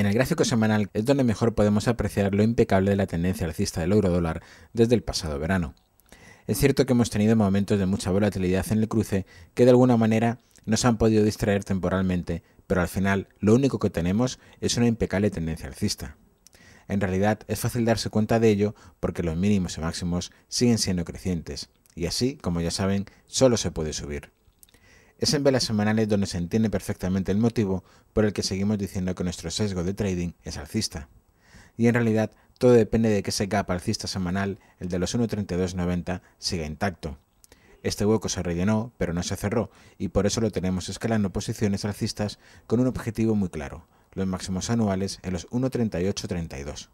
En el gráfico semanal es donde mejor podemos apreciar lo impecable de la tendencia alcista del dólar desde el pasado verano. Es cierto que hemos tenido momentos de mucha volatilidad en el cruce que de alguna manera nos han podido distraer temporalmente, pero al final lo único que tenemos es una impecable tendencia alcista. En realidad es fácil darse cuenta de ello porque los mínimos y máximos siguen siendo crecientes, y así, como ya saben, solo se puede subir. Es en velas semanales donde se entiende perfectamente el motivo por el que seguimos diciendo que nuestro sesgo de trading es alcista. Y en realidad todo depende de que ese gap alcista semanal, el de los 1.3290, siga intacto. Este hueco se rellenó, pero no se cerró, y por eso lo tenemos escalando posiciones alcistas con un objetivo muy claro, los máximos anuales en los 1.3832.